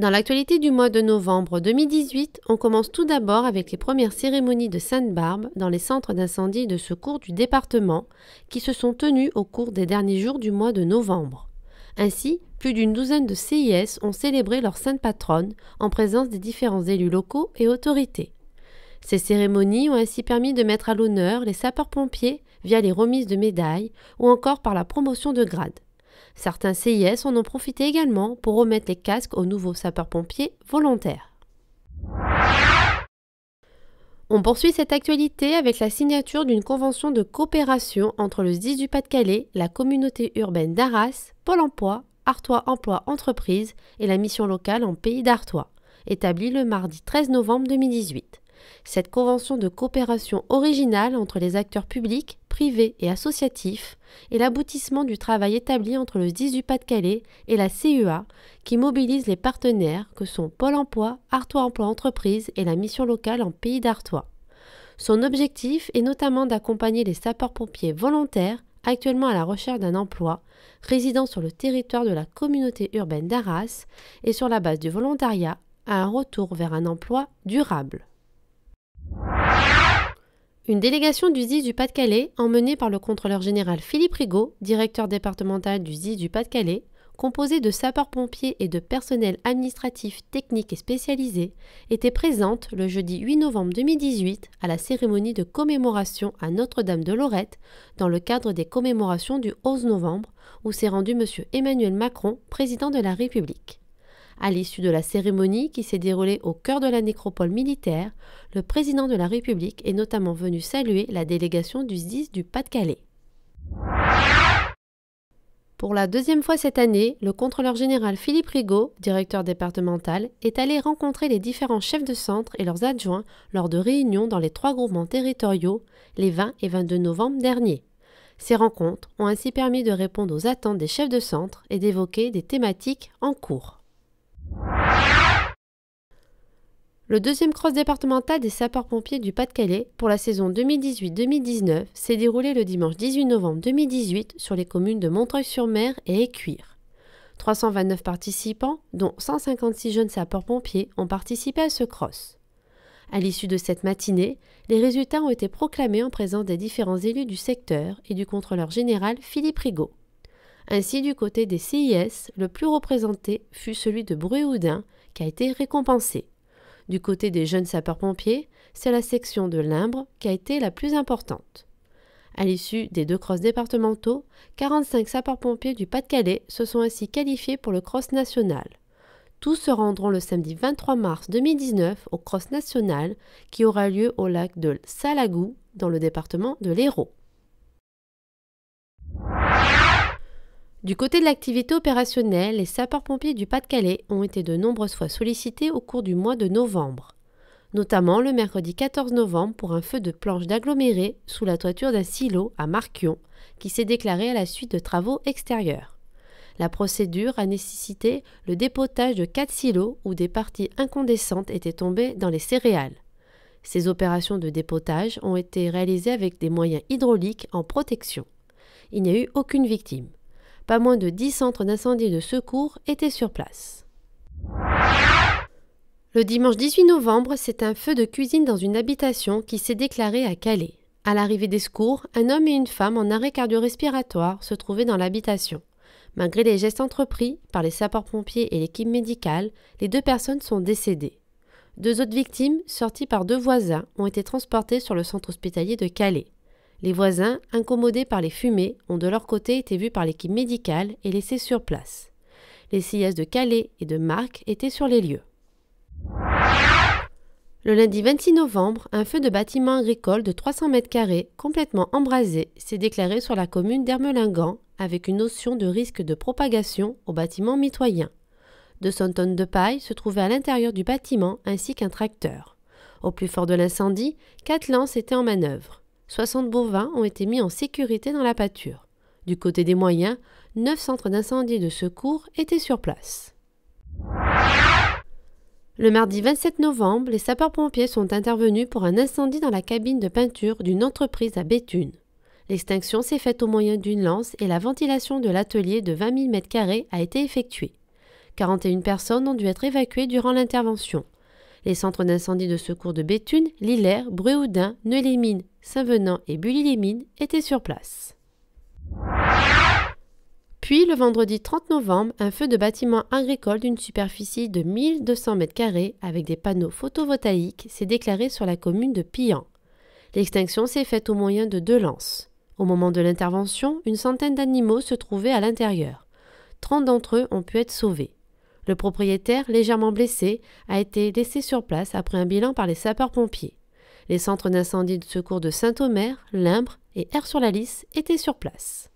Dans l'actualité du mois de novembre 2018, on commence tout d'abord avec les premières cérémonies de Sainte-Barbe dans les centres d'incendie de secours du département qui se sont tenues au cours des derniers jours du mois de novembre. Ainsi, plus d'une douzaine de CIS ont célébré leur sainte patronne en présence des différents élus locaux et autorités. Ces cérémonies ont ainsi permis de mettre à l'honneur les sapeurs-pompiers via les remises de médailles ou encore par la promotion de grades. Certains CIS en ont profité également pour remettre les casques aux nouveaux sapeurs-pompiers volontaires. On poursuit cette actualité avec la signature d'une convention de coopération entre le SDIS du Pas-de-Calais, la communauté urbaine d'Arras, Pôle emploi, Artois Emploi Entreprise et la mission locale en Pays d'Artois, établie le mardi 13 novembre 2018. Cette convention de coopération originale entre les acteurs publics, privé et associatif et l'aboutissement du travail établi entre le du Pas-de-Calais et la CUA e qui mobilise les partenaires que sont Pôle emploi, Artois Emploi Entreprise et la mission locale en Pays d'Artois. Son objectif est notamment d'accompagner les sapeurs-pompiers volontaires actuellement à la recherche d'un emploi, résidant sur le territoire de la communauté urbaine d'Arras et sur la base du volontariat à un retour vers un emploi durable. Une délégation du ZIS du Pas-de-Calais, emmenée par le contrôleur général Philippe Rigaud, directeur départemental du ZIS du Pas-de-Calais, composée de sapeurs-pompiers et de personnel administratif, technique et spécialisé, était présente le jeudi 8 novembre 2018 à la cérémonie de commémoration à Notre-Dame de Lorette dans le cadre des commémorations du 11 novembre où s'est rendu M. Emmanuel Macron, président de la République. À l'issue de la cérémonie qui s'est déroulée au cœur de la nécropole militaire, le président de la République est notamment venu saluer la délégation du SDIS du Pas-de-Calais. Pour la deuxième fois cette année, le contrôleur général Philippe Rigaud, directeur départemental, est allé rencontrer les différents chefs de centre et leurs adjoints lors de réunions dans les trois groupements territoriaux les 20 et 22 novembre dernier. Ces rencontres ont ainsi permis de répondre aux attentes des chefs de centre et d'évoquer des thématiques en cours. Le deuxième cross départemental des sapeurs-pompiers du Pas-de-Calais pour la saison 2018-2019 s'est déroulé le dimanche 18 novembre 2018 sur les communes de Montreuil-sur-Mer et Écuire. 329 participants, dont 156 jeunes sapeurs-pompiers, ont participé à ce cross. À l'issue de cette matinée, les résultats ont été proclamés en présence des différents élus du secteur et du contrôleur général Philippe Rigaud. Ainsi, du côté des CIS, le plus représenté fut celui de bruy qui a été récompensé. Du côté des jeunes sapeurs-pompiers, c'est la section de Limbre qui a été la plus importante. À l'issue des deux crosses départementaux, 45 sapeurs-pompiers du Pas-de-Calais se sont ainsi qualifiés pour le cross national. Tous se rendront le samedi 23 mars 2019 au cross national qui aura lieu au lac de Salagou dans le département de l'Hérault. Du côté de l'activité opérationnelle, les sapeurs-pompiers du Pas-de-Calais ont été de nombreuses fois sollicités au cours du mois de novembre, notamment le mercredi 14 novembre pour un feu de planche d'aggloméré sous la toiture d'un silo à Marquion qui s'est déclaré à la suite de travaux extérieurs. La procédure a nécessité le dépotage de quatre silos où des parties incandescentes étaient tombées dans les céréales. Ces opérations de dépotage ont été réalisées avec des moyens hydrauliques en protection. Il n'y a eu aucune victime. Pas moins de 10 centres d'incendie de secours étaient sur place. Le dimanche 18 novembre, c'est un feu de cuisine dans une habitation qui s'est déclaré à Calais. À l'arrivée des secours, un homme et une femme en arrêt cardio-respiratoire se trouvaient dans l'habitation. Malgré les gestes entrepris par les sapeurs-pompiers et l'équipe médicale, les deux personnes sont décédées. Deux autres victimes, sorties par deux voisins, ont été transportées sur le centre hospitalier de Calais. Les voisins, incommodés par les fumées, ont de leur côté été vus par l'équipe médicale et laissés sur place. Les CIS de Calais et de Marc étaient sur les lieux. Le lundi 26 novembre, un feu de bâtiment agricole de 300 mètres carrés, complètement embrasé, s'est déclaré sur la commune d'Ermelingan, avec une notion de risque de propagation au bâtiment mitoyen. 200 tonnes de paille se trouvaient à l'intérieur du bâtiment ainsi qu'un tracteur. Au plus fort de l'incendie, quatre lances étaient en manœuvre. 60 bovins ont été mis en sécurité dans la pâture. Du côté des moyens, 9 centres d'incendie de secours étaient sur place. Le mardi 27 novembre, les sapeurs-pompiers sont intervenus pour un incendie dans la cabine de peinture d'une entreprise à Béthune. L'extinction s'est faite au moyen d'une lance et la ventilation de l'atelier de 20 000 m2 a été effectuée. 41 personnes ont dû être évacuées durant l'intervention. Les centres d'incendie de secours de Béthune, Lillers, bruoudin Neuilly-Mines, Saint-Venant et Bully-les-Mines étaient sur place. Puis, le vendredi 30 novembre, un feu de bâtiment agricole d'une superficie de 1200 m2 avec des panneaux photovoltaïques s'est déclaré sur la commune de Pillan. L'extinction s'est faite au moyen de deux lances. Au moment de l'intervention, une centaine d'animaux se trouvaient à l'intérieur. 30 d'entre eux ont pu être sauvés. Le propriétaire, légèrement blessé, a été laissé sur place après un bilan par les sapeurs-pompiers. Les centres d'incendie de secours de Saint-Omer, Limbre et Air sur la Lys étaient sur place.